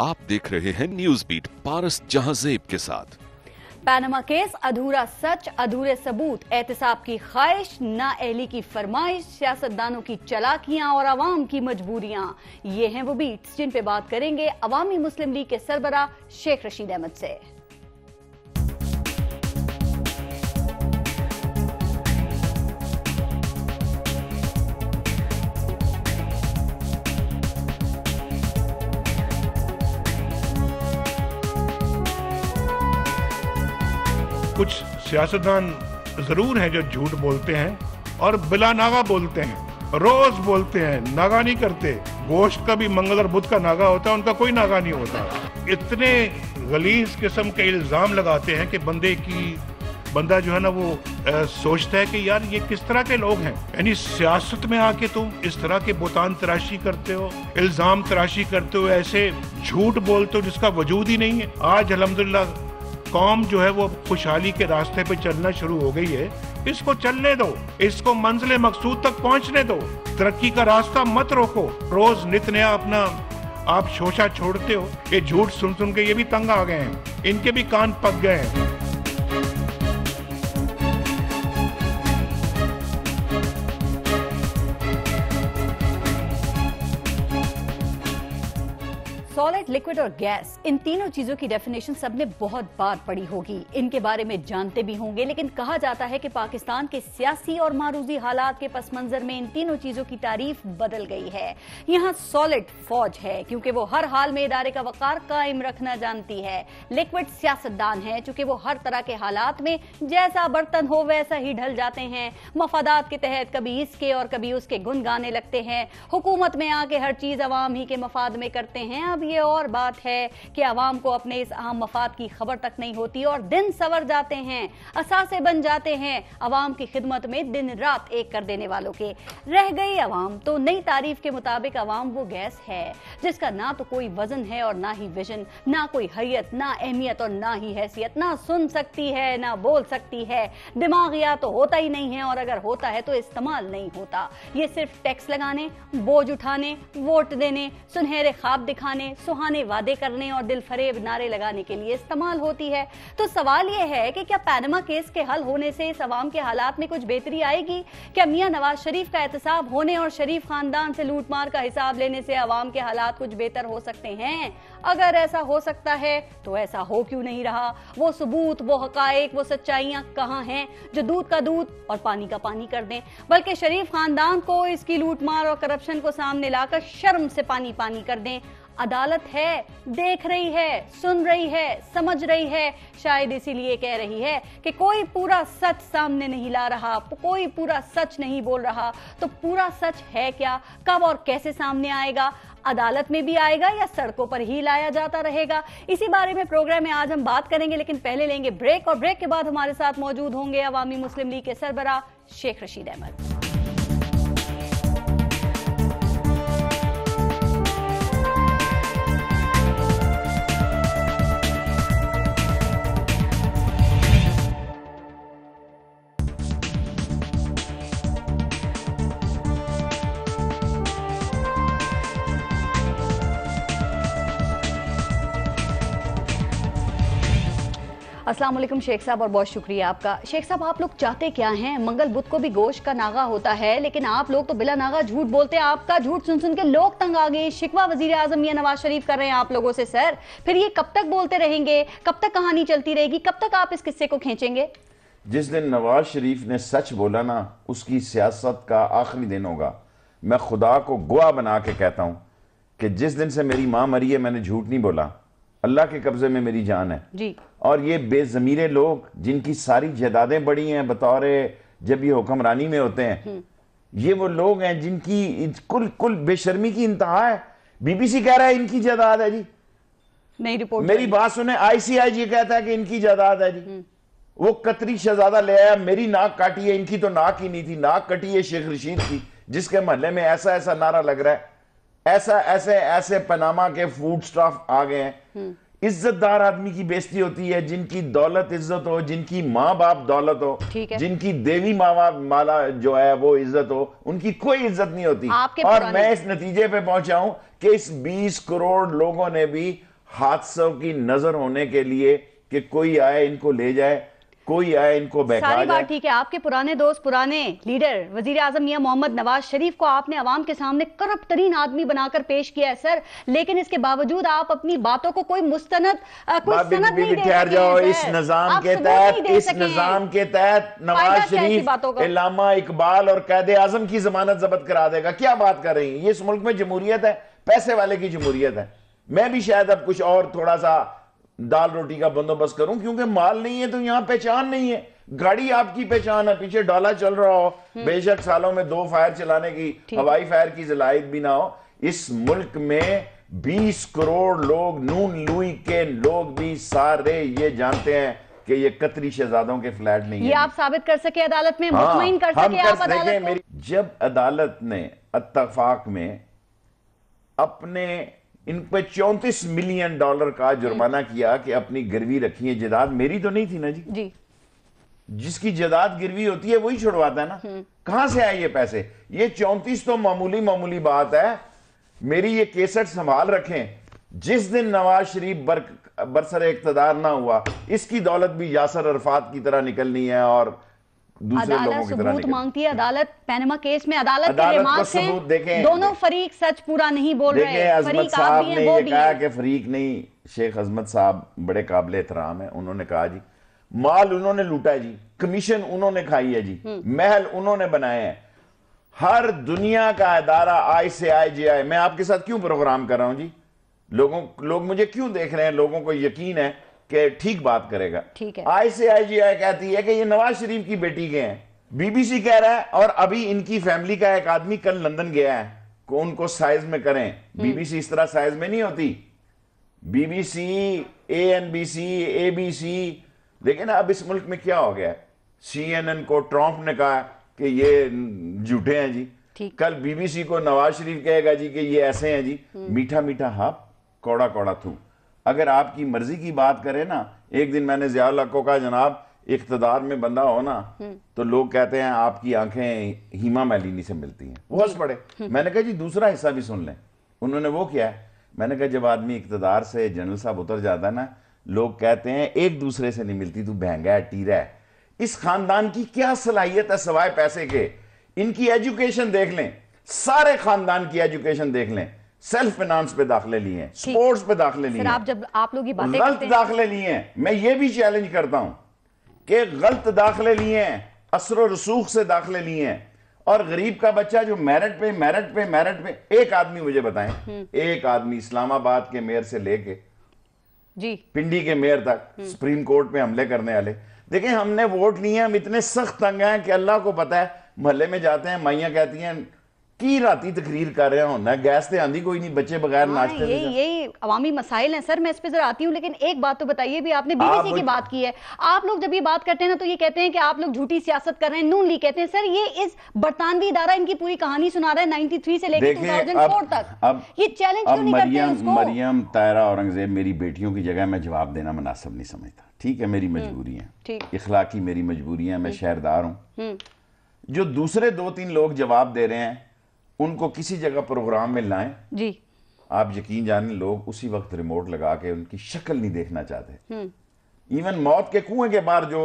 आप देख रहे हैं न्यूज बीट पारस जहाजेब के साथ पैनामा केस अधूरा सच अधूरे सबूत एहतसाब की ख्वाहिश ना एहली की फरमाइश सियासतदानों की चलाकियां और आवाम की मजबूरियां ये हैं वो बीट्स जिन पे बात करेंगे अवामी मुस्लिम लीग के सरबरा शेख रशीद अहमद से कुछ सियासतदान ज़रूर हैं जो झूठ बोलते हैं और बिला नागा बोलते हैं रोज़ बोलते हैं नागा नहीं करते गोश्त का भी मंगल और बुद्ध का नागा होता है उनका कोई नागा नहीं होता इतने गलीज किस्म के इल्ज़ाम लगाते हैं कि बंदे की बंदा जो है ना वो आ, सोचता है कि यार ये किस तरह के लोग हैं यानी सियासत में आके तुम इस तरह के बोतान तराशी करते हो इल्ज़ाम तराशी करते हो ऐसे झूठ बोलते हो जिसका वजूद ही नहीं है आज अलहमदिल्ला कौम जो है वो खुशहाली के रास्ते पे चलना शुरू हो गई है इसको चलने दो इसको मंजिल मकसूद तक पहुंचने दो तरक्की का रास्ता मत रोको रोज नित नया अपना आप शोशा छोड़ते हो ये झूठ सुन सुन के ये भी तंग आ गए हैं इनके भी कान पक गए हैं लिक्विड और गैस इन तीनों चीजों की डेफिनेशन सबने बहुत बार पड़ी होगी इनके बारे में जानते भी होंगे लेकिन कहा जाता है कि पाकिस्तान के सियासी और मारूजी हालात के पस मंजर में इन तीनों चीजों की तारीफ बदल गई है यहाँ सॉलिड फौज है क्योंकि वो हर हाल में इदारे का वकार कायम रखना जानती है लिक्विड सियासतदान है चूंकि वो हर तरह के हालात में जैसा बर्तन हो वैसा ही ढल जाते हैं मफादात के तहत कभी इसके और कभी उसके गुन गाने लगते हैं हुकूमत में आके हर चीज आवाम ही के मफाद में करते हैं अब ये और और बात है कि आवाम को अपने इस अहम मफाद की खबर तक नहीं होती और दिन सवर जाते हैं असासे बन जाते हैं आवाम की खिदमत में दिन रात एक कर देने वालों के रह गई आवाम तो नई तारीफ के मुताबिक आवाम वो गैस है जिसका ना तो कोई वजन है और ना ही विजन ना कोई हैत ना अहमियत और ना ही हैसियत ना सुन सकती है ना बोल सकती है दिमाग या तो होता ही नहीं है और अगर होता है तो इस्तेमाल नहीं होता ये सिर्फ टैक्स लगाने बोझ उठाने वोट देने सुनहरे ख्वाब दिखाने सुहा मनमाने वादे करने और दिल फरेब नारे लगाने के लिए इस्तेमाल होती है तो सवाल यह है कि क्या पैनमा केस के हल होने से इस अवाम के हालात में कुछ बेहतरी आएगी क्या मियाँ नवाज शरीफ का एहतसाब होने और शरीफ खानदान से लूटमार का हिसाब लेने से अवाम के हालात कुछ बेहतर हो सकते हैं अगर ऐसा हो सकता है तो ऐसा हो क्यों नहीं रहा वो सबूत वो हकायक वो सच्चाइयाँ कहाँ हैं जो दूध का दूध और पानी का पानी कर दें बल्कि शरीफ खानदान को इसकी लूटमार और करप्शन को सामने लाकर शर्म से पानी पानी कर दें अदालत है देख रही है सुन रही है समझ रही है शायद इसीलिए कह रही है कि कोई पूरा सच सामने नहीं ला रहा कोई पूरा सच नहीं बोल रहा तो पूरा सच है क्या कब और कैसे सामने आएगा अदालत में भी आएगा या सड़कों पर ही लाया जाता रहेगा इसी बारे में प्रोग्राम में आज हम बात करेंगे लेकिन पहले लेंगे ब्रेक और ब्रेक के बाद हमारे साथ मौजूद होंगे अवामी मुस्लिम लीग के सरबरा शेख रशीद अहमद असलम शेख साहब और बहुत शुक्रिया आपका शेख साहब आप लोग चाहते क्या हैं मंगल बुद्ध को भी गोश का नागा होता है लेकिन आप लोग तो बिला नागा झूठ बोलते हैं आपका झूठ सुन सुन के लोग तंग आ गए शिकवा वजीर आजम या नवाज शरीफ कर रहे हैं आप लोगों से सर फिर ये कब तक बोलते रहेंगे कब तक कहानी चलती रहेगी कब तक आप इस किस्से को खींचेंगे जिस दिन नवाज शरीफ ने सच बोला ना उसकी सियासत का आखिरी दिन होगा मैं खुदा को गुआ बना के कहता हूँ कि जिस दिन से मेरी माँ मरी है मैंने झूठ नहीं बोला अल्लाह के कब्जे में मेरी जान है जी और ये बेज़मीरे लोग जिनकी सारी जायदादें बड़ी हैं बतौर जब ये हुक्मरानी में होते हैं हम्म। ये वो लोग हैं जिनकी कुल कुल बेशर्मी की इंतहा है बीबीसी कह रहा है इनकी जायदाद है जी नहीं रिपोर्ट मेरी बात सुने आईसीआई जी कहता है कि इनकी जायदाद है जी हम्म। वो कतरी शहजादा ले आया मेरी नाक काटी है इनकी तो नाक ही नहीं थी नाक कटी है शेख रशीद की जिसके महल्ले में ऐसा ऐसा नारा लग रहा है ऐसा ऐसे ऐसे पनामा के फूड स्टाफ आ गए हैं हम्म। इज्जतदार आदमी की बेजती होती है जिनकी दौलत इज्जत हो जिनकी माँ बाप दौलत हो जिनकी देवी माँ बाप माला जो है वो इज्जत हो उनकी कोई इज्जत नहीं होती और मैं इस नतीजे पे पहुंचा हूं कि इस 20 करोड़ लोगों ने भी हादसों की नजर होने के लिए कि कोई आए इनको ले जाए कोई आए इनको बहका सारी बात ठीक है आपके पुराने दोस्त पुराने लीडर वजीर आजम मिया मोहम्मद नवाज शरीफ को आपने अवाम के सामने करप तरीन आदमी बनाकर पेश किया है सर लेकिन इसके बावजूद आप अपनी बातों को कोई मुस्तनद ठहर जाओ इस निजाम के तहत इस निजाम के तहत नवाज शरीफ इलामा इकबाल और कैद आजम की जमानत जब्त करा देगा क्या बात कर रही है इस मुल्क में जमहूरियत है पैसे वाले की जमहूरियत है मैं भी शायद अब कुछ और थोड़ा सा दाल रोटी का बंदोबस्त करूं क्योंकि माल नहीं है तो यहां पहचान नहीं है गाड़ी आपकी पहचान है पीछे डाला चल रहा हो हम्म। बेशक सालों में दो फायर चलाने की हवाई फायर की जलायत भी ना हो इस मुल्क में 20 करोड़ लोग नून लुई के लोग भी सारे ये जानते हैं कि ये कतरी शहजादों के फ्लैट नहीं ये है। आप साबित कर सके अदालत में हाँ, कर हम सके कर आप अदालत मेरी जब अदालत ने अतफाक में अपने इन पर चौंतीस मिलियन डॉलर का जुर्माना किया कि अपनी गिरवी रखी है जदाद मेरी तो नहीं थी ना जी जी जिसकी जदाद गिरवी होती है वही छुड़वाता है ना हम्म। कहां से आए ये पैसे ये चौंतीस तो मामूली मामूली बात है मेरी ये केसट संभाल रखें जिस दिन नवाज शरीफ बर, बरसर इकतदार ना हुआ इसकी दौलत भी यासर अरफात की तरह निकलनी है और अदालत सबूत मांगती है अदालत पैनमा केस में अदालत, अदालत के रिमार्क से दोनों फरीक सच पूरा नहीं बोल रहे फरीक आप भी हैं कहा कि फरीक नहीं शेख अजमत साहब बड़े काबिल एहतराम है उन्होंने कहा जी माल उन्होंने लूटा है जी कमीशन उन्होंने खाई है जी हम्म। महल उन्होंने बनाए हैं हर दुनिया का अदारा आय से आय जी आए मैं आपके साथ क्यों प्रोग्राम कर रहा हूं जी लोगों लोग मुझे क्यों देख रहे हैं लोगों को यकीन है के ठीक बात करेगा ठीक है आई से आई जी आई कहती है कि ये नवाज शरीफ की बेटी के हैं बीबीसी कह रहा है और अभी इनकी फैमिली का एक आदमी कल लंदन गया है को उनको साइज में करें बीबीसी हम्म। इस तरह साइज में नहीं होती BBC A N B C A B C ना अब इस मुल्क में क्या हो गया सी एन एन को ट्रंप ने कहा कि ये झूठे हैं जी कल बीबीसी को नवाज शरीफ कहेगा जी कि ये ऐसे हैं जी हम्म। मीठा मीठा हाफ कौड़ा कौड़ा थू अगर आपकी मर्जी की बात करें ना एक दिन मैंने जियाउल को कहा जनाब इकतदार में बंदा हो ना हम्म। तो लोग कहते हैं आपकी आंखें हीमा मैलिनी से मिलती हैं वो हंस पड़े हम्म। मैंने कहा जी दूसरा हिस्सा भी सुन लें उन्होंने वो किया मैंने कहा जब आदमी इकतदार से जनरल साहब उतर जाता है ना लोग कहते हैं एक दूसरे से नहीं मिलती तू बहंगा है टीरा है इस खानदान की क्या सलाहियत है सवाए पैसे के इनकी एजुकेशन देख लें सारे खानदान की एजुकेशन देख लें सेल्फ फाइनेंस पे दाखिले लिए हैं स्पोर्ट्स पे दाखले लिए आप जब आप लोग गलत दाखले लिए हैं मैं ये भी चैलेंज करता हूं कि गलत दाखिले लिए हैं असर रसूख से दाखले लिए हैं और गरीब का बच्चा जो मेरिट पे मेरिट पे मेरिट पे एक आदमी मुझे बताएं हम्म। एक आदमी इस्लामाबाद के मेयर से लेके जी पिंडी के मेयर तक हम्म। सुप्रीम कोर्ट में हमले करने वाले देखें हमने वोट लिए हम इतने सख्त तंग हैं कि अल्लाह को पता है मोहल्ले में जाते हैं माइया कहती हैं की राती तकरीर कर रहा हूँ ना गैस तो आंधी कोई नहीं बच्चे बगैर हाँ, नाश्ते यही यही अवामी मसाइल हैं सर मैं इस पे जरा आती हूँ लेकिन एक बात तो बताइए भी आपने बीबीसी आप की बात की है आप लोग जब ये बात करते हैं ना तो ये कहते हैं कि आप लोग झूठी सियासत कर रहे हैं नून ली कहते हैं सर ये इस बरतानवी इदारा इनकी पूरी कहानी सुना रहा है नाइनटी थ्री से लेकर टू मरियम तायरा औरंगजेब मेरी बेटियों की जगह में जवाब देना मुनासिब नहीं समझता ठीक है मेरी हम्म, मजबूरी है इखलाकी मेरी मजबूरी है मैं हम्म। शहरदार हूँ हम्म। जो दूसरे दो तीन लोग जवाब दे रहे हैं उनको किसी जगह प्रोग्राम में लाएं जी आप यकीन जाने लोग उसी वक्त रिमोट लगा के उनकी शक्ल नहीं देखना चाहते हम्म। इवन मौत के कुएं के बाहर जो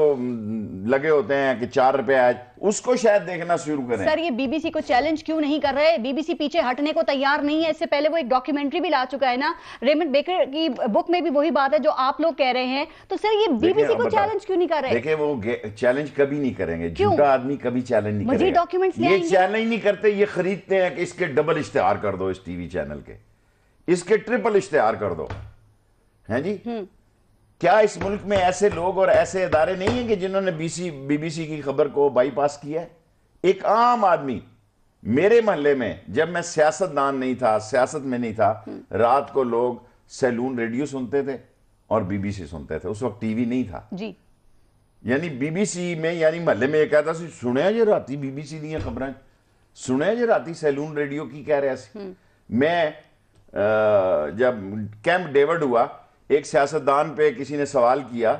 लगे होते हैं कि चार रुपए आज उसको शायद देखना शुरू करें सर ये बीबीसी को चैलेंज क्यों नहीं कर रहे बीबीसी पीछे हटने को तैयार नहीं है इससे पहले वो एक डॉक्यूमेंट्री भी ला चुका है ना रेमंड बेकर की बुक में भी वही बात है जो आप लोग कह रहे हैं तो सर ये बीबीसी को चैलेंज क्यों नहीं कर रहे देखिए वो चैलेंज कभी नहीं करेंगे झूठा आदमी कभी चैलेंज नहीं करेगा डॉक्यूमेंट ये चैलेंज नहीं करते ये खरीदते हैं कि इसके डबल इश्तेहार कर दो इस टीवी चैनल के इसके ट्रिपल इश्तेहार कर दो है जी हम्म। क्या इस मुल्क में ऐसे लोग और ऐसे इदारे नहीं हैं कि जिन्होंने बीसी बीबीसी की खबर को बाईपास किया है एक आम आदमी मेरे महल्ले में जब मैं सियासतदान नहीं था सियासत में नहीं था रात को लोग सैलून रेडियो सुनते थे और बीबीसी सुनते थे उस वक्त टीवी नहीं था जी यानी बीबीसी में यानी महल्ले में यह कहता सुने जो रात बीबीसी दी खबर सुने जो रात सैलून रेडियो की कह रहा हम्म। मैं आ, जब कैंप डेविड हुआ एक सियासतदान पे किसी ने सवाल किया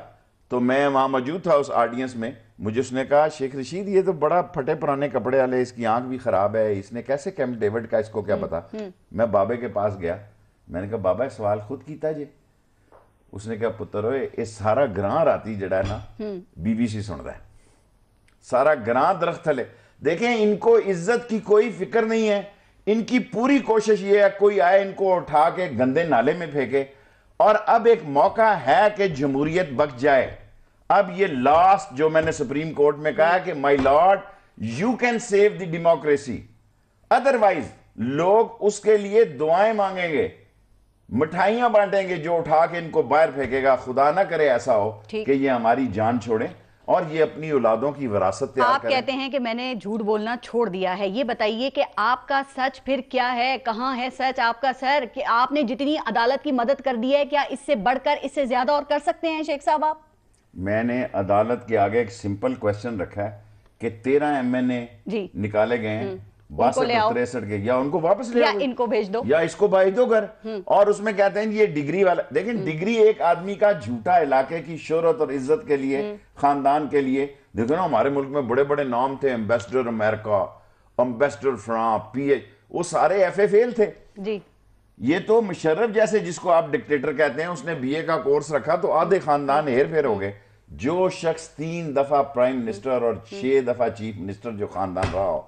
तो मैं वहाँ मौजूद था उस ऑडियंस में मुझे उसने कहा शेख रशीद ये तो बड़ा फटे पुराने कपड़े वाले इसकी आंख भी ख़राब है इसने कैसे कैम डेविड का इसको क्या हम्म, पता हम्म। मैं बाबे के पास गया मैंने कहा बाबा सवाल खुद किया जे उसने कहा पुत्र ये सारा ग्रां राती जड़ा है ना हम्म। बीबीसी रहा है सारा ग्रां दरख्त थले देखें इनको इज्जत की कोई फिक्र नहीं है इनकी पूरी कोशिश ये है कोई आए इनको उठा के गंदे नाले में फेंके और अब एक मौका है कि जमहूरियत बच जाए अब ये लास्ट जो मैंने सुप्रीम कोर्ट में कहा कि my lord you can save the democracy otherwise लोग उसके लिए दुआएं मांगेंगे मिठाइयां बांटेंगे जो उठा के इनको बाहर फेंकेगा खुदा ना करे ऐसा हो कि ये हमारी जान छोड़े और ये अपनी औलादों की विरासत तैयार आप कहते हैं कि मैंने झूठ बोलना छोड़ दिया है ये बताइए कि आपका सच फिर क्या है कहाँ है सच आपका सर कि आपने जितनी अदालत की मदद कर दी है क्या इससे बढ़कर इससे ज्यादा और कर सकते हैं शेख साहब आप मैंने अदालत के आगे एक सिंपल क्वेश्चन रखा है कि तेरह एम एन ए निकाले गए हैं हम्म। के या उनको वापस ले या इनको भेज दो या इसको भेज दो घर हम्म। और उसमें कहते हैं ये डिग्री वाला देखिए हम्म। डिग्री एक आदमी का झूठा इलाके की शोहरत और इज्जत के लिए हम्म। खानदान के लिए देखो ना हमारे मुल्क में बड़े बड़े नाम थे ambassador America ambassador France PH वो सारे एफ थे जी ये तो मुशर्रफ जैसे जिसको आप डिक्टेटर कहते हैं उसने बीए का कोर्स रखा तो आधे खानदान हेर फेर हो गए जो शख्स तीन दफा प्राइम मिनिस्टर और छह दफा चीफ मिनिस्टर जो खानदान रहा हो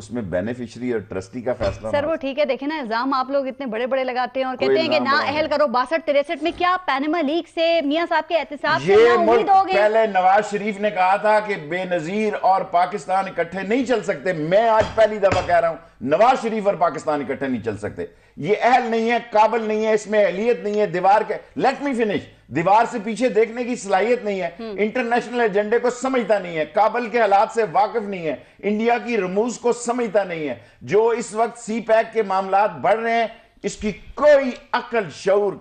उसमें बेनिफिशरी और ट्रस्टी का फैसला सर वो ठीक है देखे ना इल्जाम आप लोग इतने बड़े बड़े लगाते हैं और कहते हैं कि ना अहल करो बासठ तिरसठ में क्या पैनमा लीग से मियाँ साहब के एहतसाब पहले नवाज शरीफ ने कहा था कि बेनजीर और पाकिस्तान इकट्ठे नहीं चल सकते मैं आज पहली दफा कह रहा हूँ नवाज शरीफ और पाकिस्तान इकट्ठे नहीं चल सकते ये अहल नहीं है काबल नहीं है इसमें अहलियत नहीं है दीवार के लेट मी फिनिश दीवार से पीछे देखने की सलाहियत नहीं है इंटरनेशनल हम्म। एजेंडे को समझता नहीं है काबल के हालात से वाकिफ नहीं है इंडिया की रमूज को समझता नहीं है जो इस वक्त सी पैक के मामला बढ़ रहे हैं इसकी कोई अकल शौर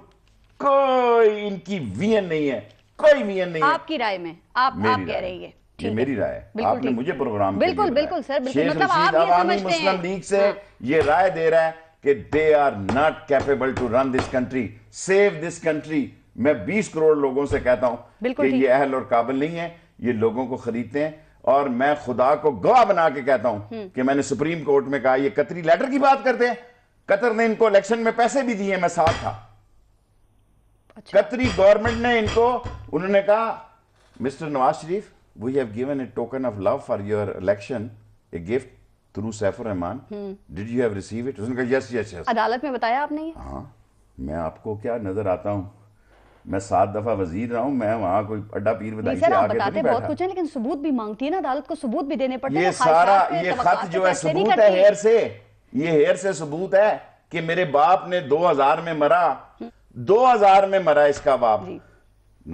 कोई इनकी वियन नहीं है कोई वियन नहीं आपकी राय में आप आप कह रही है ये मेरी राय आपने मुझे प्रोग्राम बिल्कुल बिल्कुल सर बिल्कुल मतलब आप ये समझते हैं मुस्लिम लीग से हाँ। ये राय दे रहा है कि they are not capable to run this country save this country मैं 20 करोड़ लोगों से कहता हूं कि ये अहल और काबिल नहीं है ये लोगों को खरीदते हैं और मैं खुदा को गवाह बना के कहता हूं हम्म। कि मैंने सुप्रीम कोर्ट में कहा ये कतरी लेटर की बात करते हैं कतर ने इनको इलेक्शन में पैसे भी दिए मैं साथ था अच्छा। कतरी गवर्नमेंट ने इनको उन्होंने कहा mister Nawaz Sharif we have given a token of love for your election a gift Rahman did you have receive it उसने कहा यस यस यस अदालत में बताया आपने हाँ मैं आपको क्या नजर आता हूँ मैं सात दफा वजीर रहा हूँ मैं वहाँ कोई अड्डा पीर बताई सर आप तो बताते बहुत कुछ है लेकिन सबूत भी मांगती है ना अदालत को सबूत भी देने पड़ते हैं ये सारा ये खत जो है सबूत है हेयर से ये हेयर से सबूत है कि मेरे बाप ने 2000 में मरा 2000 हम्म। में मरा इसका बाप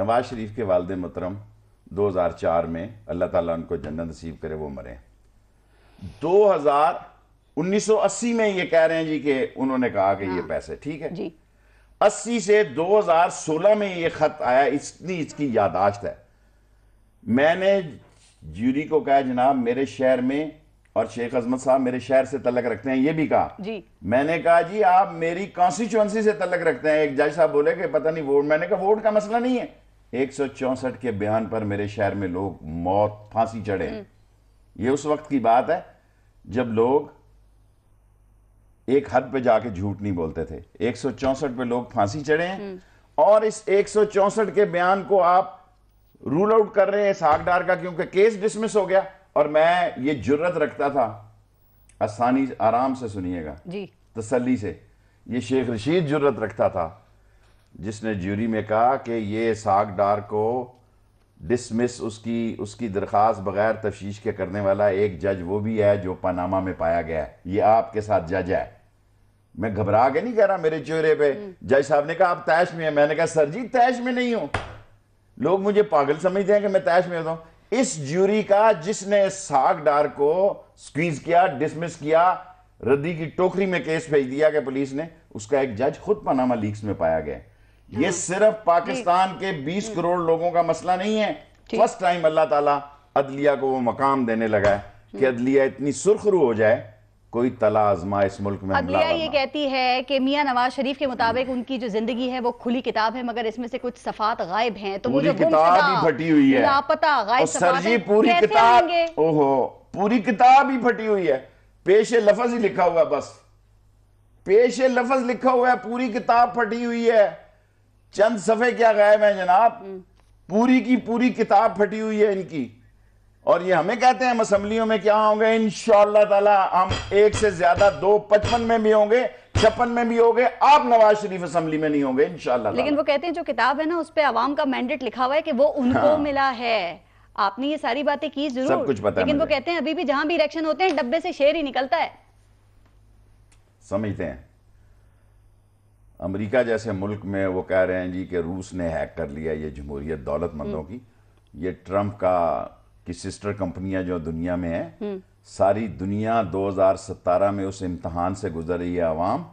नवाज शरीफ के वालद मोहतरम 2004 में अल्लाह ताला उनको जन्नत नसीब करे वो मरे 1980 में ये कह रहे हैं जी कि उन्होंने कहा कि हाँ। ये पैसे ठीक है जी 80 से 2016 में ये खत आया इतनी इसकी यादाश्त है मैंने ज्यूरी को कहा जनाब मेरे शहर में और शेख अजमत साहब मेरे शहर से तलक रखते हैं ये भी कहा जी मैंने कहा जी आप मेरी कॉन्स्टिट्युएंसी से तलक रखते हैं एक जज साहब बोले कि पता नहीं वोट मैंने कहा वोट का मसला नहीं है एक सौ चौसठ के बयान पर मेरे शहर में लोग मौत फांसी चढ़े हम्म। ये उस वक्त की बात है जब लोग एक हद पे जाके झूठ नहीं बोलते थे एक पे लोग फांसी चढ़े हम्म। और इस एक के बयान को आप रूल आउट कर रहे हैं सागडार का क्योंकि केस डिसमिस हो गया और मैं ये जुर्रत रखता था आसानी आराम से सुनिएगा जी तसली से ये शेख रशीद जुर्रत रखता था जिसने ज्यूरी में कहा कि ये सागडार को डिसमिस उसकी उसकी दरख्वास्त बग़ैर तफ्शीश के करने वाला एक जज वो भी है जो पनामा में पाया गया है ये आपके साथ जज है मैं घबरा के नहीं कह रहा मेरे चेहरे पे हम्म। जज साहब ने कहा आप तैश में है मैंने कहा सर जी तैश में नहीं हूं लोग मुझे पागल समझते हैं कि मैं तैश में होता हूं इस ज्यूरी का जिसने साग डार को स्क्वीज किया डिसमिस किया रद्दी की टोकरी में केस भेज दिया गया पुलिस ने उसका एक जज खुद पनामा लीक्स में पाया गया ये हाँ। सिर्फ पाकिस्तान के 20 करोड़ लोगों का मसला नहीं है फर्स्ट टाइम अल्लाह ताला अदलिया को वो मकाम देने लगा है हम्म। कि अदलिया इतनी सुरखरू हो जाए कोई तला आजमा इस मुल्क में अदलिया ये कहती है कि मियां नवाज शरीफ के मुताबिक उनकी जो जिंदगी है वो खुली किताब है मगर इसमें से कुछ सफात गायब हैं तो पूरी किताब ही फटी हुई है लापता गायब सर जी पूरी किताब ओहो पूरी किताब ही फटी हुई है पेश लफज ही लिखा हुआ है बस पेश लफज लिखा हुआ है पूरी किताब फटी हुई है चंद सफ़े क्या गायब है जनाब हम्म। पूरी की पूरी किताब फटी हुई है इनकी और ये हमें कहते हैं हम असम्बलियों में क्या होंगे इन ताला हम एक से ज्यादा दो पचपन में भी होंगे छप्पन में भी होंगे आप नवाज शरीफ असम्बली में नहीं होंगे इनशाला लेकिन वो कहते हैं जो किताब है ना उस पर आवाम का मैंडेट लिखा हुआ है कि वो उनको हाँ। मिला है आपने ये सारी बातें की जरूर सब कुछ लेकिन वो कहते हैं अभी भी जहां भी इलेक्शन होते हैं डब्बे से शेर ही निकलता है समझते हैं अमेरिका जैसे मुल्क में वो कह रहे हैं जी कि रूस ने हैक कर लिया ये जमहूरियत दौलतमंदों हम्म। की ये ट्रम्प का की सिस्टर कंपनियां जो दुनिया में है हम्म। सारी दुनिया 2017 में उस इम्तहान से गुजर रही है आवाम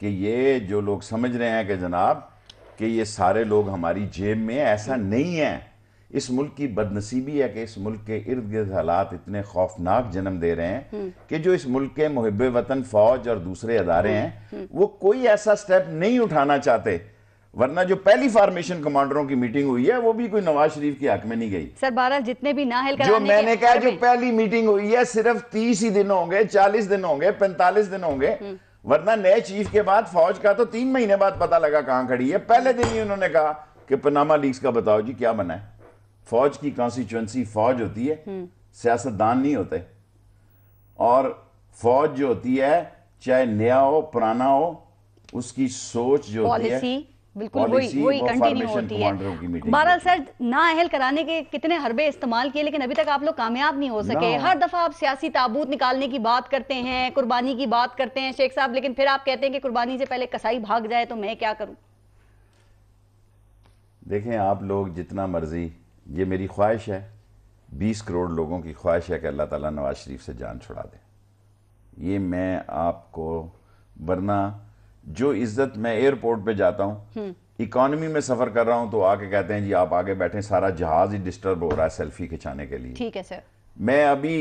कि ये जो लोग समझ रहे हैं कि जनाब कि ये सारे लोग हमारी जेब में ऐसा नहीं है इस मुल्क की बदनसीबी है कि इस मुल्क के इर्द गिर्द हालात इतने खौफनाक जन्म दे रहे हैं हम्म। कि जो इस मुल्क के मुहब वतन फौज और दूसरे अदारे हम्म। हैं हम्म। वो कोई ऐसा स्टेप नहीं उठाना चाहते वरना जो पहली फॉर्मेशन कमांडरों की मीटिंग हुई है वो भी कोई नवाज शरीफ के हक में नहीं गई सर बारह जितने भी नाहल जो मैंने कहा जो पहली मीटिंग हुई है सिर्फ तीस ही दिन होंगे चालीस दिन होंगे पैंतालीस दिन होंगे वरना नए चीफ के बाद फौज का तो तीन महीने बाद पता लगा कहाँ खड़ी है पहले दिन ही उन्होंने कहा कि पनामा लीग्स का बताओ जी क्या बना है फौज की कॉन्स्टिट्यूंसी फौज होती है हम्म। सियासतदान नहीं होते और फौज जो होती है चाहे नया हो पुराना हो उसकी सोच जो होती है बिल्कुल वही वही कंटिन्यू होती है सर कराने के कितने हरबे इस्तेमाल किए लेकिन अभी तक आप लोग कामयाब नहीं हो सके हर दफा आप सियासी ताबूत निकालने की बात करते हैं कुर्बानी की बात करते हैं शेख साहब लेकिन फिर आप कहते हैं कि कुर्बानी से पहले कसाई भाग जाए तो मैं क्या करूं देखें आप लोग जितना मर्जी ये मेरी ख्वाहिश है बीस करोड़ लोगों की ख्वाहिश है कि अल्लाह ताला नवाज शरीफ से जान छुड़ा दे ये मैं आपको वरना जो इज्जत मैं एयरपोर्ट पे जाता हूँ हम्म। इकोनॉमी में सफर कर रहा हूँ तो आके कहते हैं जी आप आगे बैठे सारा जहाज ही डिस्टर्ब हो रहा है सेल्फी खिंचाने के लिए ठीक है सर मैं अभी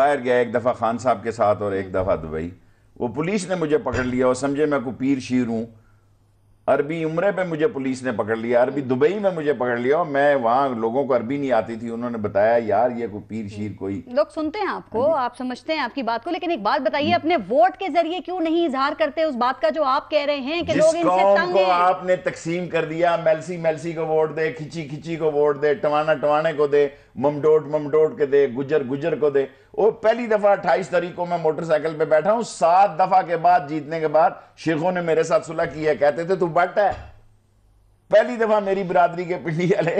बाहर गया एक दफ़ा खान साहब के साथ और एक दफ़ा दुबई वो पुलिस ने मुझे पकड़ लिया और समझे मैं कुपीर शीर हूँ अरबी उम्र पे मुझे पुलिस ने पकड़ लिया अरबी दुबई में मुझे पकड़ लिया और मैं वहाँ लोगों को अरबी नहीं आती थी उन्होंने बताया यार ये कोई पीर हम्म। शीर कोई लोग सुनते हैं आपको हाँ आप समझते हैं आपकी बात को लेकिन एक बात बताइए हम्म। अपने वोट के जरिए क्यों नहीं इजहार करते उस बात का जो आप कह रहे हैं कि लोग इनसे को आपने तकसीम कर दिया मेलसी मेलसी को वोट दे खिंची खिंची को वोट दे टवाना टवाने को दे ममडोट ममडोट के दे गुजर गुजर को दे वो पहली दफा अट्ठाईस तारीख को मैं मोटरसाइकिल पे बैठा हूं सात दफा के बाद जीतने के बाद शेखों ने मेरे साथ सुलह की है कहते थे तू बट है पहली दफा मेरी बिरादरी के पिंडी वाले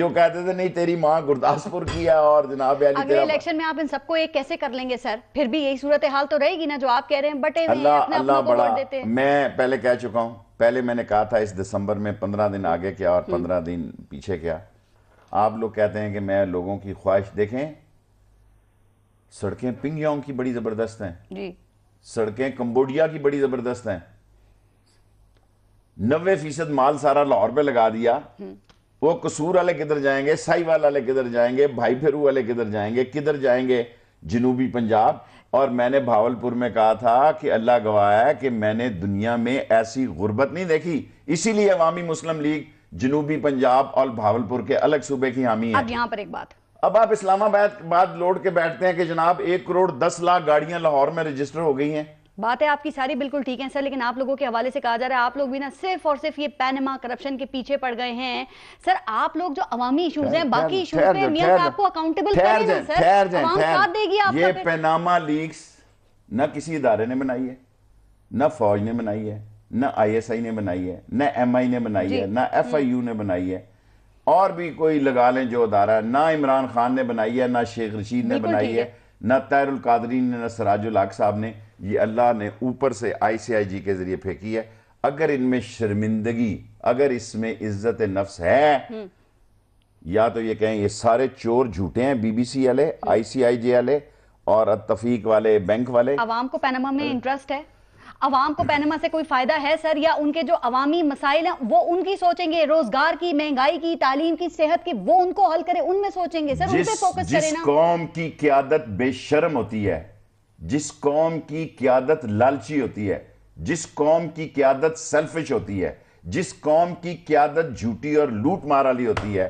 जो कहते थे नहीं तेरी माँ गुरदासपुर की है और जनाब अगले इलेक्शन में आप इन सबको एक कैसे कर लेंगे सर फिर भी यही सूरत हाल तो रहेगी ना जो आप कह रहे हैं बटे अल्लाह अल्लाह बड़ा मैं पहले कह चुका हूँ पहले मैंने कहा था इस दिसंबर में पंद्रह दिन आगे क्या और हम्म। पंद्रह दिन पीछे क्या आप लोग कहते हैं कि मैं लोगों की ख्वाहिश देखें सड़कें पिंग की बड़ी ज़बरदस्त हैं जी सड़कें कंबोडिया की बड़ी ज़बरदस्त हैं नब्बे फीसद माल सारा लाहौर पे लगा दिया हम्म। वो कसूर वाले किधर जाएंगे साहिवाल वाले किधर जाएंगे भाई फेरू वाले किधर जाएंगे किधर जाएंगे जनूबी पंजाब और मैंने भावलपुर में कहा था कि अल्लाह गवाह है कि मैंने दुनिया में ऐसी गुर्बत नहीं देखी इसीलिए अवामी मुस्लिम लीग जनूबी पंजाब और भावलपुर के अलग सूबे की हामी है अब यहां पर एक बात अब आप इस्लामाबाद बाद लौट के बैठते हैं कि जनाब एक करोड़ दस लाख गाड़ियां लाहौर में रजिस्टर हो गई हैं बातें आपकी सारी बिल्कुल ठीक हैं सर लेकिन आप लोगों के हवाले से कहा जा रहा है आप लोग भी ना सिर्फ और सिर्फ ये पैनमा करप्शन के पीछे पड़ गए हैं सर आप लोग जो अवामी इशूज हैं बाकी आपको अकाउंटेबल देगी ये पैनामा लीक्स न किसी इदारे ने बनाई है न फौज ने बनाई है न आईएसआई ने बनाई है न एमआई ने बनाई है न एफआईयू ने बनाई है और भी कोई लगा लें जो अदारा है ना इमरान खान ने बनाई है ना शेख रशीद ने बनाई है ना तैरुल कादरी ने ना सराजुल हक साहब ने ये अल्लाह ने ऊपर से आई सी आई जी के जरिए फेंकी है अगर इनमें शर्मिंदगी अगर इसमें इज्जत नफ्स है हम्म। या तो ये कहें ये सारे चोर झूठे हैं बीबीसी वाले हम्म। आईसीआईजे वाले और अतफीक वाले बैंक वाले आवाम को पैनामा में इंटरेस्ट है आवाम को पैनमा से कोई फ़ायदा है सर या उनके जो अवामी मसाइल हैं वो उनकी सोचेंगे रोजगार की महंगाई की तालीम की सेहत की वो उनको हल करें उनमें सोचेंगे सर उन फोकस करें ना कौम की क्यादत बेशरम होती है जिस कौम की क्यादत लालची होती है जिस कौम की क्यादत सेल्फिश होती है जिस कौम की क्यादत झूठी और लूट मारी होती है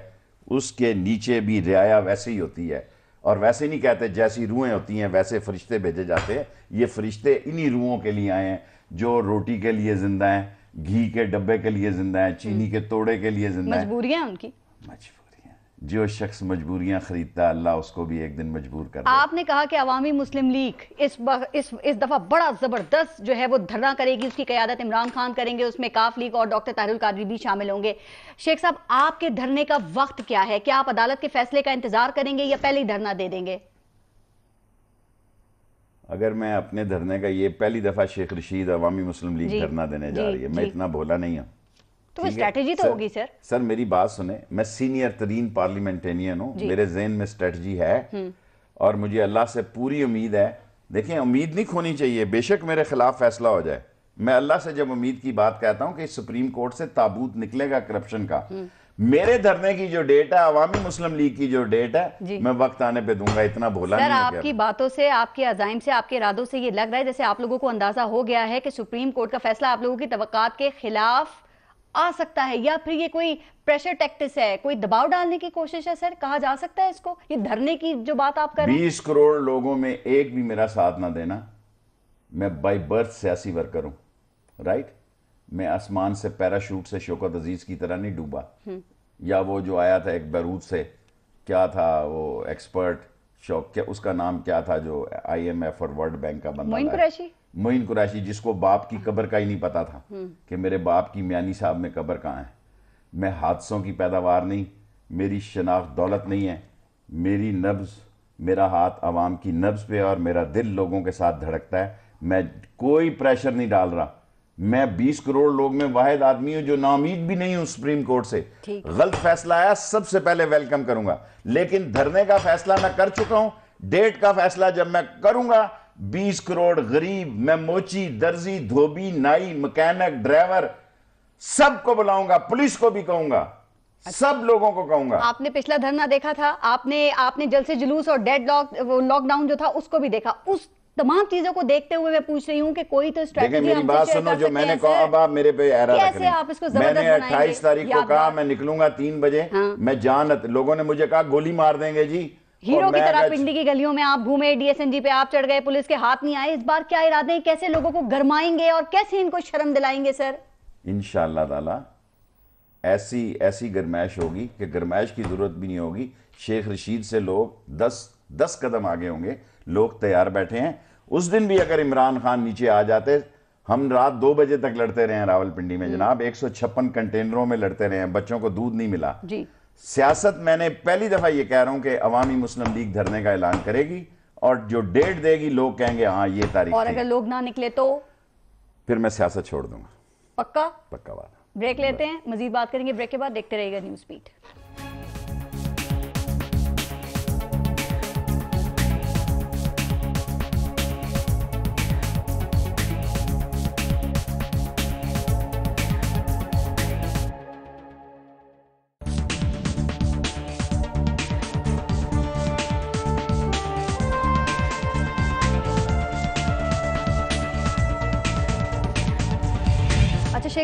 उसके नीचे भी रियाया वैसे ही होती है और वैसे नहीं कहते जैसी रूहें होती हैं वैसे फरिश्ते भेजे जाते हैं ये फरिश्ते इन्हीं रूहों के लिए आए हैं जो रोटी के लिए जिंदा हैं घी के डब्बे के लिए जिंदा हैं चीनी हम्म। के तोड़े के लिए जिंदा हैं मजबूरियां उनकी मजबूर जो शख्स मजबूरियां खरीदता अल्लाह उसको भी एक दिन मजबूर कर आपने कहा कि अवामी मुस्लिम लीग इस इस इस दफ़ा बड़ा ज़बरदस्त जो है वो धरना करेगी उसकी क्यादत इमरान खान करेंगे उसमें काफ लीग और डॉक्टर ताहरुल कादरी भी शामिल होंगे शेख साहब आपके धरने का वक्त क्या है क्या आप अदालत के फैसले का इंतज़ार करेंगे या पहले ही धरना दे देंगे अगर मैं अपने धरने का ये पहली दफ़ा शेख रशीद अवामी मुस्लिम लीग धरना देने जा रही है मैं इतना भोला नहीं हूँ तो स्ट्रेटजी तो होगी सर सर मेरी बात सुने मैं सीनियर तरीन पार्लियामेंटेनियन हूँ मेरे जेन में स्ट्रेटजी है हम्म। और मुझे अल्लाह से पूरी उम्मीद है देखें उम्मीद नहीं खोनी चाहिए बेशक मेरे खिलाफ फैसला हो जाए मैं अल्लाह से जब उम्मीद की बात कहता हूँ कि सुप्रीम कोर्ट से ताबूत निकलेगा करप्शन का हम्म। मेरे धरने की जो डेट है अवामी मुस्लिम लीग की जो डेट है मैं वक्त आने पे दूंगा इतना भोला सर आपकी बातों से आपके अजाइम से आपके इरादों से ये लग रहा है जैसे आप लोगों को अंदाजा हो गया है कि सुप्रीम कोर्ट का फैसला आप लोगों की तवकात के खिलाफ आ सकता है या फिर ये कोई प्रेशर टैक्टिस है कोई दबाव डालने की कोशिश है सर कहा जा सकता है इसको ये धरने की जो बात आप कर रहे बीस करोड़ लोगों में एक भी मेरा साथ ना देना मैं बाई बर्थ सियासी वर्कर हूं राइट मैं आसमान से पैराशूट से शोकत अजीज की तरह नहीं डूबा हम्म। या वो जो आया था एक बैरूत से क्या था वो एक्सपर्ट शौक क्या उसका नाम क्या था जो आईएमएफ और वर्ल्ड बैंक का बंदा मोइन कुरैशी जिसको बाप की कब्र का ही नहीं पता था हम्म। कि मेरे बाप की म्यानी साहब में कब्र कहाँ है मैं हादसों की पैदावार नहीं मेरी शनाख्त दौलत नहीं है मेरी नब्ज़ मेरा हाथ आवाम की नब्ज़ पे और मेरा दिल लोगों के साथ धड़कता है मैं कोई प्रेशर नहीं डाल रहा मैं 20 करोड़ लोग में वाहिद आदमी हूं जो नाउमीद भी नहीं हूँ सुप्रीम कोर्ट से गलत फैसला आया सबसे पहले वेलकम करूंगा लेकिन धरने का फैसला मैं कर चुका हूँ डेट का फैसला जब मैं करूंगा बीस करोड़ गरीब मैं मोची दर्जी धोबी नाई मकैनिक ड्राइवर सबको बुलाऊंगा पुलिस को भी कहूंगा सब लोगों को कहूंगा आपने पिछला धरना देखा था आपने आपने जल से जुलूस और डेड लॉक लॉकडाउन जो था उसको भी देखा उस तमाम चीजों को देखते हुए मैं पूछ रही हूँ कि कोई तो स्ट्रेटजी मेरी बात सुनो जो मैंने कहा अब आप मेरे पे ऐरा रख रहे आप इसको मैंने 28 तारीख को कहा मैं निकलूंगा तीन बजे हाँ। मैं जानत लोगों ने मुझे कहा गोली मार देंगे जी हीरो की तरह पिंडी की गलियों में आप घूमे डीएसएनजी पे आप चढ़ गए पुलिस के हाथ नहीं आए इस बार क्या इरादे हैं कैसे लोगों को गरमाएंगे और कैसे इनको शर्म दिलाएंगे सर इनशाला ताला ऐसी ऐसी गरमाइश होगी कि गरमाइश की जरूरत भी नहीं होगी शेख रशीद से लोग दस दस कदम आगे होंगे लोग तैयार बैठे हैं उस दिन भी अगर इमरान खान नीचे आ जाते हम रात दो बजे तक लड़ते रहे हैं रावलपिंडी में जनाब एक कंटेनरों में लड़ते रहे हैं बच्चों को दूध नहीं मिला जी सियासत मैंने पहली दफ़ा ये कह रहा हूं कि अवामी मुस्लिम लीग धरने का ऐलान करेगी और जो डेट देगी लोग कहेंगे हाँ ये तारीख और अगर लोग ना निकले तो फिर मैं सियासत छोड़ दूंगा पक्का पक्का बात ब्रेक लेते हैं मजीद बात करेंगे ब्रेक के बाद देखते रहेगा न्यूज पीट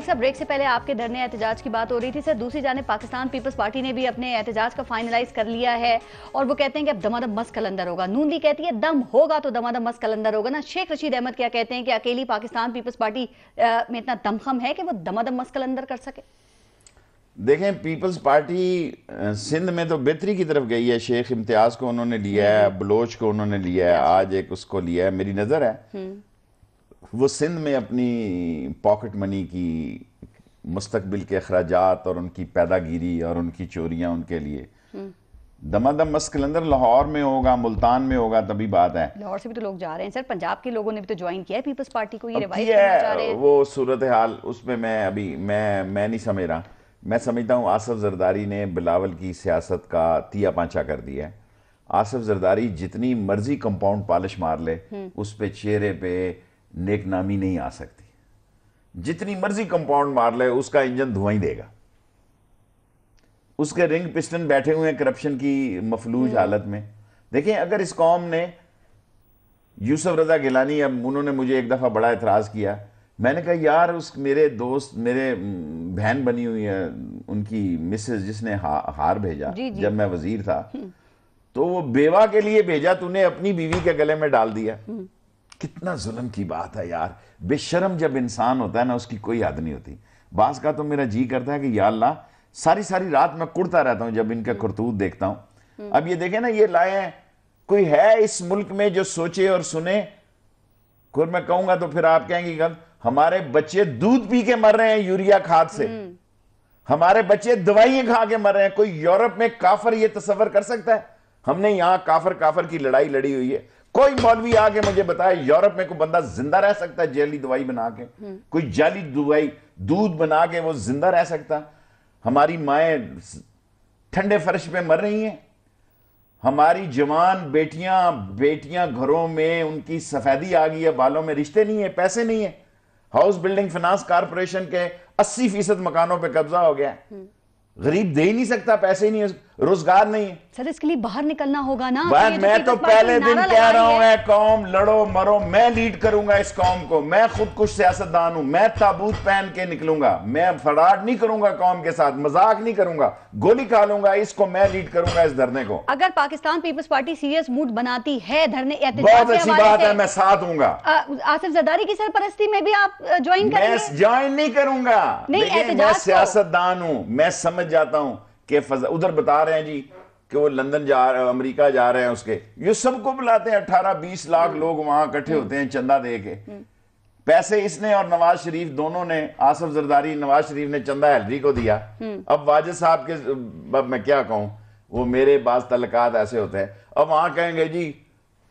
मलिक साहब ब्रेक से पहले आपके धरने एहतजाज की बात हो रही थी सर दूसरी जाने पाकिस्तान पीपल्स पार्टी ने भी अपने एहतजाज का फाइनलाइज कर लिया है और वो कहते हैं कि अब दमादम मस कलंदर होगा नून लीग कहती है दम होगा तो दमादम मस कलंदर होगा ना शेख रशीद अहमद क्या कहते हैं कि अकेली पाकिस्तान पीपल्स पार्टी में इतना दमखम है कि वो दमादम मस कलंदर कर सके देखें पीपल्स पार्टी सिंध में तो बेहतरी की तरफ गई है शेख इम्तियाज को उन्होंने लिया है हम्म। बलोच को उन्होंने लिया है अच्छा। आज एक उसको लिया है मेरी नज़र है हम्म। वो सिंध में अपनी पॉकेट मनी की मुस्तबिल के अखराज और उनकी पैदागिरी और उनकी चोरियाँ उनके लिए हम्म। दमा मस्क कलंदर लाहौर में होगा मुल्तान में होगा तभी बात है लाहौर से भी तो लोग जा रहे हैं सर पंजाब के लोगों ने भी तो ज्वाइन किया है पीपल्स पार्टी को ये रिवाइज करना चाह रहे हैं वो सूरत हाल उसमें मैं अभी मैं मैं नहीं समझ रहा मैं समझता हूँ आसफ जरदारी ने बिलावल की सियासत का तिया पाँचा कर दिया है आसफ जरदारी जितनी मर्जी कंपाउंड पॉलिश मार ले हम्म। उस पर चेहरे पे नेक नामी नहीं आ सकती जितनी मर्जी कंपाउंड मार ले उसका इंजन धुआं ही देगा उसके रिंग पिस्टन बैठे हुए हैं करप्शन की मफलूज हम्म। हालत में देखिए अगर इस कॉम ने यूसुफ रजा गिलानी अब उन्होंने मुझे एक दफ़ा बड़ा एतराज़ किया मैंने कहा यार उस मेरे दोस्त मेरे बहन बनी हुई है उनकी मिसेज जिसने हा, हार भेजा जी जी। जब मैं वजीर था हम्म। तो वो बेवा के लिए भेजा तूने अपनी बीवी के गले में डाल दिया हम्म। कितना जुल्म की बात है यार बेशरम जब इंसान होता है ना उसकी कोई याद नहीं होती बास का तो मेरा जी करता है कि या अल्लाह सारी सारी रात मैं कुड़ता रहता हूं जब इनका करतूत देखता हूं हम्म। अब ये देखे ना ये लाए कोई है इस मुल्क में जो सोचे और सुने खुद मैं कहूंगा तो फिर आप कहेंगे गलत हमारे बच्चे दूध पी के मर रहे हैं यूरिया खाद से हम्म। हमारे बच्चे दवाइयां खा के मर रहे हैं कोई यूरोप में काफर ये तस्वर कर सकता है हमने यहां काफर काफर की लड़ाई लड़ी हुई है कोई मौलवी आके मुझे बताए यूरोप में कोई बंदा जिंदा रह सकता है जैली दवाई बना के हम्म। कोई जाली दवाई दूध बना के वो जिंदा रह सकता हमारी माए ठंडे फर्श पे मर रही हैं हमारी जवान बेटियां बेटियां घरों में उनकी सफेदी आ गई है बालों में रिश्ते नहीं है पैसे नहीं है हाउस बिल्डिंग फाइनेंस कारपोरेशन के अस्सी फीसद मकानों पर कब्जा हो गया हम्म। गरीब दे ही नहीं सकता पैसे ही नहीं रोजगार नहीं है सर इसके लिए बाहर निकलना होगा ना तो मैं तो पहले दिन कह रहा हूं कौम लड़ो मरो मैं लीड करूंगा इस कौम को मैं खुद कुछ सियासतदान हूं मैं ताबूत पहन के निकलूंगा मैं फराड नहीं करूंगा कौम के साथ मजाक नहीं करूंगा गोली खा लूंगा इसको मैं लीड करूंगा इस धरने को अगर Pakistan Peoples Party serious mood बनाती है धरने बहुत अच्छी बात है मैं साथ हूँ आसिफ जदारी की सरपरस्ती में भी आप ज्वाइन ज्वाइन नहीं करूंगा तो- सियासतदान हूँ मैं समझ जाता हूँ के फज उधर बता रहे हैं जी कि वो लंदन जा रहे अमरीका जा रहे हैं उसके ये सबको बुलाते हैं अट्ठारह बीस लाख लोग वहां इकट्ठे होते हैं चंदा दे के पैसे इसने और नवाज शरीफ दोनों ने आसफ जरदारी नवाज शरीफ ने चंदा हेलरी को दिया अब वाजिद साहब के अब मैं क्या कहूं वो मेरे पास तलकात ऐसे होते हैं अब वहां कहेंगे जी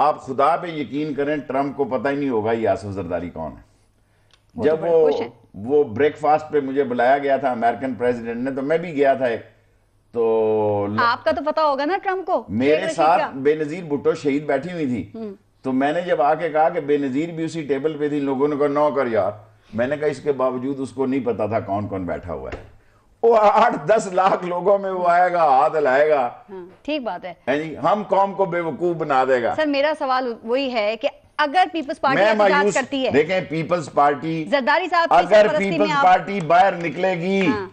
आप खुदा पे यकीन करें ट्रंप को पता ही नहीं होगा ये आसफ जरदारी कौन है तो जब वो वो ब्रेकफास्ट पे मुझे बुलाया गया था अमेरिकन प्रेसिडेंट ने तो मैं भी गया था एक तो आपका तो पता होगा ना ट्रम्प को मेरे साथ बेनजीर भुट्टो शहीद बैठी हुई थी हम्म। तो मैंने जब आके कहा कि बेनजीर भी उसी टेबल पे थी लोगों ने कहा नौ कर यार मैंने कहा इसके बावजूद उसको नहीं पता था कौन कौन बैठा हुआ है वो आठ दस लाख लोगों में वो आएगा हाथ लाएगा हाँ, ठीक बात है हम कौम को बेवकूफ बना देगा सर मेरा सवाल वही है कि अगर पीपल्स पार्टी मायूस करती है देखें पीपल्स पार्टी जरदारी साहब अगर पीपल्स पार्टी बाहर निकलेगी हाँ।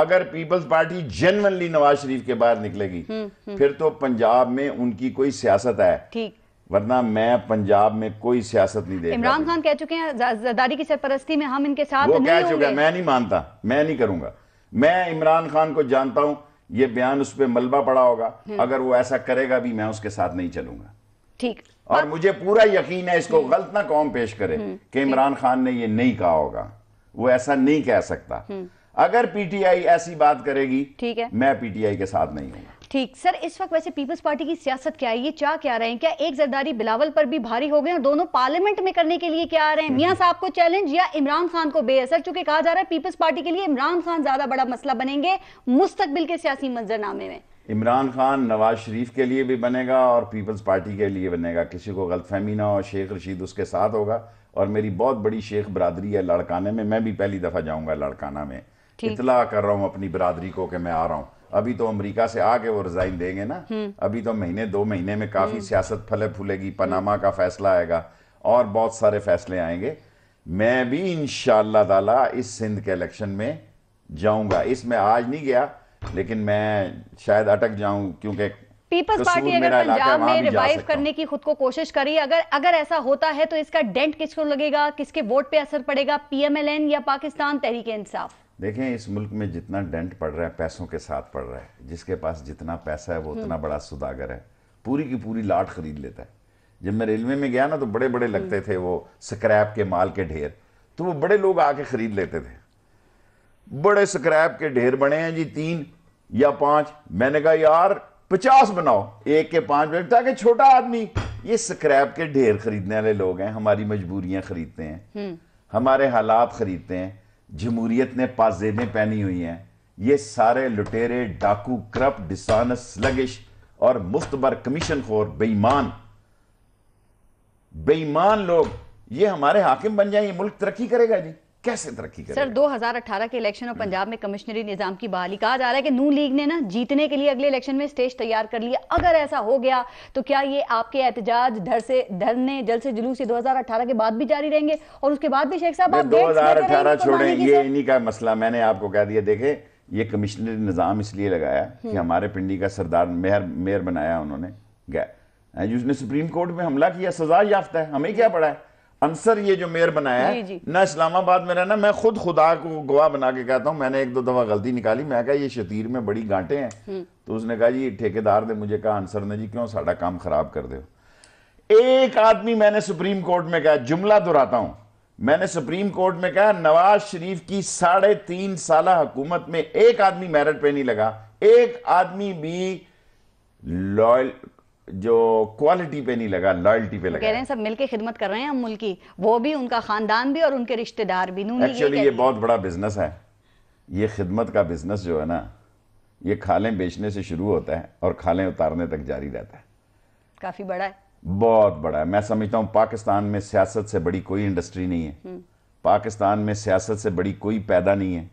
अगर Peoples Party genuinely Nawaz Sharif के बाहर निकलेगी हम्म, हम्म। फिर तो पंजाब में उनकी कोई सियासत है ठीक वरना मैं पंजाब में कोई सियासत नहीं देख इमरान खान कह चुके हैं की सरपरस्ती में हम इनके साथ वो कह चुके मैं नहीं मानता मैं नहीं करूंगा मैं इमरान खान को जानता हूं ये बयान उस पर मलबा पड़ा होगा हम्म। अगर वो ऐसा करेगा भी मैं उसके साथ नहीं चलूंगा ठीक और मुझे पूरा यकीन है इसको गलत ना कौम पेश करे कि इमरान खान ने ये नहीं कहा होगा वो ऐसा नहीं कह सकता अगर पीटीआई ऐसी बात करेगी ठीक है मैं पीटीआई के साथ नहीं हूँ ठीक सर इस वक्त वैसे पीपल्स पार्टी की सियासत क्या है ये चाह क्या रहे हैं क्या एक जरदारी बिलावल पर भी भारी हो गए और दोनों पार्लियामेंट में करने के लिए क्या आ रहे हैं हम्म। मियाँ साहब को चैलेंज या इमरान खान को बेअसर चूंकि कहा जा रहा है पीपल्स पार्टी के लिए इमरान खान ज्यादा बड़ा मसला बनेंगे मुस्तकबिल के सियासी मंजरनामे में इमरान खान नवाज शरीफ के लिए भी बनेगा और पीपल्स पार्टी के लिए बनेगा किसी को गलतफहमी ना हो शेख रशीद उसके साथ होगा और मेरी बहुत बड़ी शेख बरादरी है लड़काने में मैं भी पहली दफ़ा जाऊंगा लड़काना में इतला कर रहा हूँ अपनी बरादरी को कि मैं आ रहा हूँ अभी तो अमेरिका से आके वो रिजाइन देंगे ना हम्म। अभी तो महीने दो महीने में काफी हम्म। सियासत फले फूलेगी हम्म। पनामा का फैसला आएगा और बहुत सारे फैसले आएंगे मैं भी इन ताला इस सिंध के इलेक्शन में जाऊंगा इसमें आज नहीं गया लेकिन मैं शायद अटक जाऊं क्योंकि पीपल्स पार्टी अगर पंजाब में रिवाइव करने की खुद को कोशिश करी अगर अगर ऐसा होता है तो इसका डेंट किसको लगेगा किसके वोट पे असर पड़ेगा पीएमएलएन या पाकिस्तान तहरीक इंसाफ देखें इस मुल्क में जितना डेंट पड़ रहा है पैसों के साथ पड़ रहा है जिसके पास जितना पैसा है वो उतना हम्म। बड़ा सुदागर है पूरी की पूरी लाट खरीद लेता है जब मैं रेलवे में गया ना तो बड़े बड़े हम्म। लगते थे वो स्क्रैप के माल के ढेर तो वो बड़े लोग आके खरीद लेते थे बड़े स्क्रैप के ढेर बने हैं जी तीन या पांच मैंने कहा यार पचास बनाओ एक के पांच मिनट ताकि छोटा आदमी ये स्क्रैप के ढेर खरीदने वाले लोग हैं हमारी मजबूरियां खरीदते हैं हम्म। हमारे हालात खरीदते हैं जमहूरियत ने पाजेबें पहनी हुई हैं ये सारे लुटेरे डाकू क्रप डिसानस लगिश और मुस्तबर कमीशन खोर बेईमान बेईमान लोग ये हमारे हाकिम बन जाए ये मुल्क तरक्की करेगा जी कैसे तरक्की करेगा सर 2018 के इलेक्शन और पंजाब में कमिश्नरी निजाम की बहाली कहा जा रहा है कि नू लीग ने ना जीतने के लिए अगले इलेक्शन में स्टेज तैयार कर लिया अगर ऐसा हो गया तो क्या ये आपके एहतजाज धर से धरने जल से जुलूस दो हजार अठारह के बाद भी जारी रहेंगे और उसके बाद भी शेख साहब दो हजार अठारह छोड़े ये इन्हीं का मसला मैंने आपको कह दिया देखे ये कमिश्नरी निज़ाम इसलिए लगाया कि हम्म। हमारे पिंडी का सरदार मेयर मेयर बनाया उन्होंने गया जिसने हाँ, सुप्रीम कोर्ट में हमला किया सजा याफ्ता है हमें क्या पड़ा है अंसर ये जो मेयर बनाया है ना इस्लामाबाद में रहना मैं खुद खुदा को गवाह बना के कहता हूँ मैंने एक दो दफा गलती निकाली मैं कहा ये शतीर में बड़ी गांटे हैं हम्म। तो उसने कहा जी ठेकेदार ने मुझे कहा अंसर ने जी क्यों साढ़ा काम खराब कर दो एक आदमी मैंने सुप्रीम कोर्ट में कहा जुमला दोहराता हूं मैंने सुप्रीम कोर्ट में कहा नवाज शरीफ की साढ़े तीन साल हुकूमत में एक आदमी मेरिट पे नहीं लगा एक आदमी भी लॉयल जो क्वालिटी पे नहीं लगा लॉयल्टी पे लगा कह रहे हैं सब मिलके खिदमत कर रहे हैं हम की वो भी उनका खानदान भी और उनके रिश्तेदार भी एक्चुअली ये, ये बहुत बड़ा बिजनेस है ये खिदमत का बिजनेस जो है ना ये खालें बेचने से शुरू होता है और खालें उतारने तक जारी रहता है काफी बड़ा है बहुत बड़ा है मैं समझता हूँ पाकिस्तान में सियासत से बड़ी कोई इंडस्ट्री नहीं है हम्म। पाकिस्तान में सियासत से बड़ी कोई पैदा नहीं है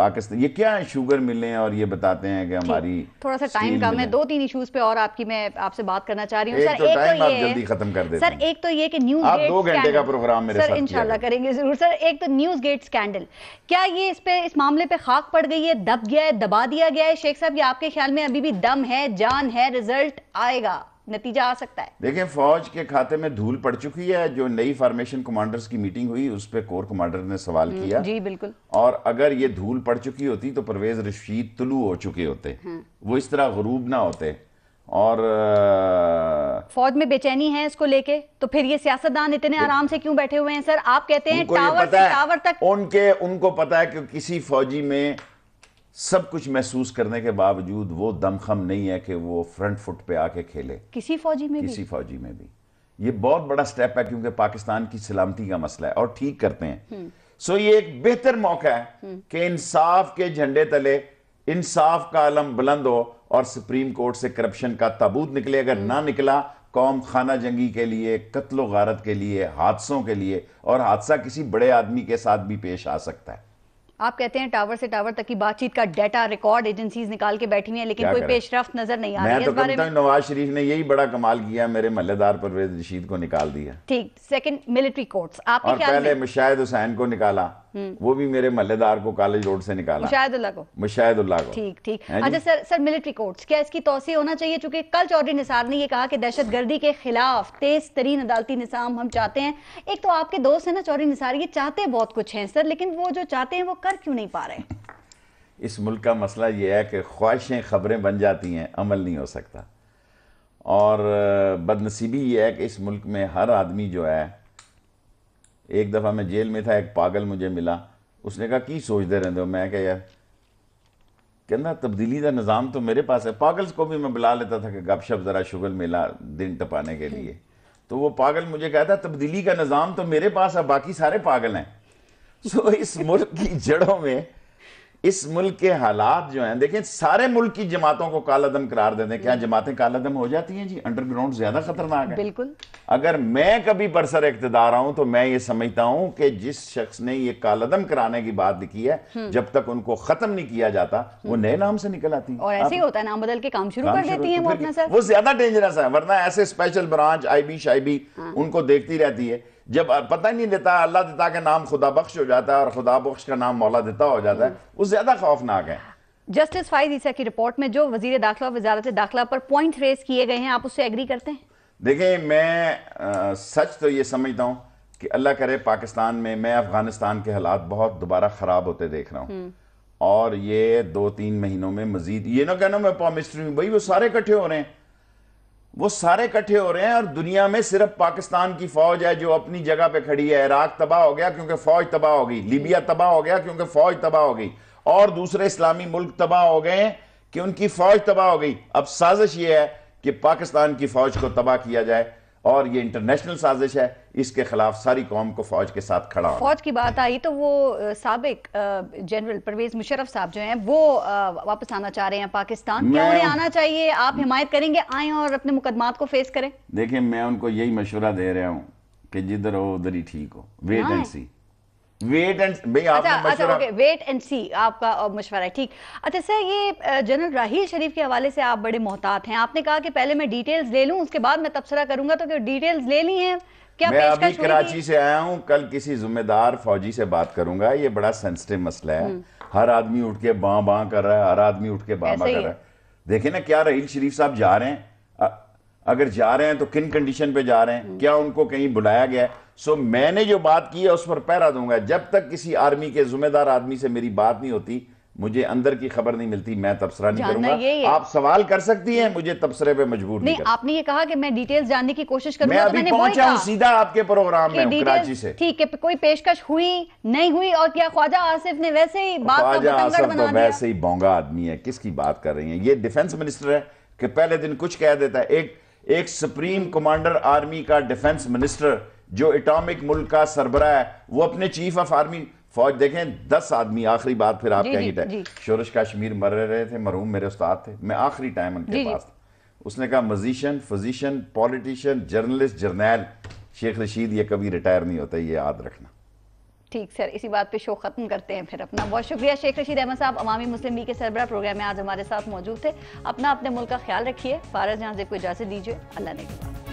पाकिस्तान ये क्या है शुगर मिलें और ये बताते हैं कि हमारी थोड़ा सा टाइम कम है दो तीन इश्यूज पे और आपकी मैं आपसे बात करना चाह रही हूँ सर तो एक तो ये आप जल्दी खत्म कर देते सर एक तो ये कि न्यूज आप दो घंटे का प्रोग्राम मेरे सर इंशाल्लाह करेंगे जरूर सर एक तो न्यूज गेट स्कैंडल क्या ये इस पे इस मामले पे खाक पड़ गई है दब गया है दबा दिया गया है शेख साहब ये आपके ख्याल में अभी भी दम है जान है रिजल्ट आएगा नतीजा आ सकता है देखिए फौज के खाते में धूल पड़ चुकी है जो नई फॉर्मेशन कमांडर्स की मीटिंग हुई उस पर कोर कमांडर ने सवाल हम्म, किया जी बिल्कुल और अगर ये धूल पड़ चुकी होती तो परवेज रशीद तुलू हो चुके होते हम्म। वो इस तरह गरूब ना होते और आ... फौज में बेचैनी है इसको लेके तो फिर ये सियासतदान इतने तो... आराम से क्यों बैठे हुए हैं सर आप कहते हैं टावर से टावर तक उनके उनको पता है कि किसी फौजी में सब कुछ महसूस करने के बावजूद वो दमखम नहीं है कि वो फ्रंट फुट पे आके खेले किसी फौजी में किसी भी? फौजी में भी ये बहुत बड़ा स्टेप है क्योंकि पाकिस्तान की सलामती का मसला है और ठीक करते हैं सो हम्म। ये एक बेहतर मौका है हम्म। कि इंसाफ के झंडे तले इंसाफ का आलम बुलंद हो और सुप्रीम कोर्ट से करप्शन का तबूत निकले अगर हम्म। ना निकला कौम खाना जंगी के लिए कत्लो गारत के लिए हादसों के लिए और हादसा किसी बड़े आदमी के साथ भी पेश आ सकता है आप कहते हैं टावर से टावर तक की बातचीत का डाटा रिकॉर्ड एजेंसीज निकाल के बैठी हुई है लेकिन कोई पेशरफ नजर नहीं आ रही है तो नवाज शरीफ ने यही बड़ा कमाल किया मेरे मल्लेदार परवेज रशीद को निकाल दिया ठीक सेकंड मिलिट्री कोर्ट्स आपने पहले मुशाहिद हुसैन को निकाला हम्म। वो भी मेरे मल्लेदार को कॉलेज रोड से निकाला मुशाहिदुल्लाह को मुशाहिदुल्लाह को ठीक ठीक अच्छा सर सर मिलिट्री कोर्ट्स क्या इसकी तोसी होना चाहिए चूंकि कल चौधरी निसार ने ये कहा कि दहशत गर्दी के खिलाफ तेज तरीन अदालती निज़ाम हम चाहते हैं एक तो आपके दोस्त है ना चौधरी निसार ये चाहते बहुत कुछ है सर लेकिन वो जो चाहते हैं वो कर क्यों नहीं पा रहे इस मुल्क का मसला ये है कि ख्वाहिशें खबरें बन जाती हैं अमल नहीं हो सकता और बदनसीबी ये है कि इस मुल्क में हर आदमी जो है एक दफ़ा मैं जेल में था एक पागल मुझे मिला उसने कहा कि सोचते रहते हो मैं क्या यार कहना तब्दीली का निज़ाम तो मेरे पास है पागल्स को भी मैं बुला लेता था कि गपशप ज़रा शुगल मिला दिन टपाने के लिए तो वो पागल मुझे कहता तब्दीली का निज़ाम तो मेरे पास है बाकी सारे पागल हैं सो तो इस मुल्क की जड़ों में इस मुल्क के हालात जो हैं देखें सारे मुल्क की जमातों को कालादम करार दे दें क्या जमातें कालादम हो जाती हैं जी अंडरग्राउंड ज्यादा खतरनाक है बिल्कुल अगर मैं कभी बरसर इकतदार आऊं तो मैं ये समझता हूं कि जिस शख्स ने ये कालादम कराने की बात लिखी है हम्म। जब तक उनको खत्म नहीं किया जाता वो हम्म। नए नाम से निकल आती और ऐसे ही होता है नाम बदल के काम शुरू कर देती है तो वो ज्यादा डेंजरस है वरना ऐसे स्पेशल ब्रांच आई बी उनको देखती रहती है जब पता नहीं देता अल्लाह देता का नाम खुदा बख्श हो जाता है और खुदा बख्श का नाम मौला देता हो जाता है वो ज्यादा खौफनाक है जस्टिस फाइज ईसा की रिपोर्ट में जो वजीर दाखिला और वजारत दाखिला पर पॉइंट रेज किए गए हैं आप उससे एग्री करते हैं देखें मैं आ, सच तो ये समझता हूँ कि अल्लाह करे पाकिस्तान में मैं अफगानिस्तान के हालात बहुत दोबारा ख़राब होते देख रहा हूँ हम्म। और ये दो तीन महीनों में मजीद ये ना कहना मैं पॉमिस्ट्री हूँ भाई वो सारे इकट्ठे हो रहे हैं वो सारे इकट्ठे हो रहे हैं और दुनिया में सिर्फ पाकिस्तान की फौज है जो अपनी जगह पे खड़ी है इराक तबाह हो गया क्योंकि फौज तबाह हो गई लीबिया तबाह हो गया क्योंकि फौज तबाह हो गई और दूसरे इस्लामी मुल्क तबाह हो गए कि उनकी फौज तबाह हो गई अब साजिश यह है कि पाकिस्तान की फौज को तबाह किया जाए और ये इंटरनेशनल साजिश है इसके खिलाफ सारी कौम को फौज के साथ खड़ा फौज की बात आई तो वो सबक जनरल परवेज मुशरफ साहब जो हैं वो वापस आना चाह रहे हैं पाकिस्तान क्या उन्हें आना चाहिए आप हिमायत करेंगे आए और अपने मुकदमात को फेस करें देखिए मैं उनको यही मशवरा दे रहा हूँ कि जिधर हो उधर ही ठीक हो wait and see wait and भाई अच्छा अच्छा ओके वेट एंड सी आपका मशवरा है ठीक अच्छा सर ये जनरल राहील शरीफ के हवाले से आप बड़े मोहतात हैं आपने कहा कि पहले मैं डिटेल्स ले लूं उसके बाद मैं तबसरा करूंगा तो क्या डिटेल्स ले ली हैं क्या मैं अभी कराची से आया हूँ कल किसी जिम्मेदार फौजी से बात करूंगा ये बड़ा सेंसिटिव मसला है हम्म। हर आदमी उठ के बाँ बाँ कर रहा है हर आदमी उठ के बाँ बाँ कर रहा है देखे ना क्या राहील शरीफ साहब जा रहे हैं अगर जा रहे हैं तो किन कंडीशन पे जा रहे हैं क्या उनको कहीं बुलाया गया है सो मैंने जो बात की है उस पर पैरा दूंगा जब तक किसी आर्मी के जिम्मेदार आदमी से मेरी बात नहीं होती मुझे अंदर की खबर नहीं मिलती मैं तबसरा नहीं करूंगा आप सवाल कर सकती हैं मुझे तबसरे पे मजबूर नहीं, नहीं आपने ये कहा कि मैं डिटेल्स जानने की कोशिश करूंगा मैं तो अभी तो मैंने पहुंचा सीधा आपके प्रोग्राम में कराची से ठीक है कोई पेशकश हुई नहीं हुई और क्या ख्वाजा आसिफ ने वैसे ही बात ख्वाजा आसिफ तो वैसे ही बोंगा आदमी है किसकी बात कर रही है ये डिफेंस मिनिस्टर है कि पहले दिन कुछ कह देता है एक एक सुप्रीम कमांडर आर्मी का डिफेंस मिनिस्टर जो इटामिक मुल्क का सरबरा है वो अपने चीफ ऑफ आर्मी फौज देखें दस आदमी आखिरी बात फिर आपका हिट है शोरश कश्मीर मर रहे थे मरूम मेरे उस्ताद थे मैं आखिरी टाइम उनके पास था उसने कहा मजिशियन फिजिशियन पॉलिटिशियन जर्नलिस्ट जर्नैल शेख रशीद ये कभी रिटायर नहीं होता ये याद रखना ठीक सर इसी बात पे शो खत्म करते हैं फिर अपना बहुत शुक्रिया शेख रशीद अहमद साहब अवामी मुस्लिम लीग के सरबरा प्रोग्राम में आज हमारे साथ मौजूद थे अपना अपने मुल्क का ख्याल रखिए फारज यहाँ से कोई इजाज़त दीजिए अल्लाह ने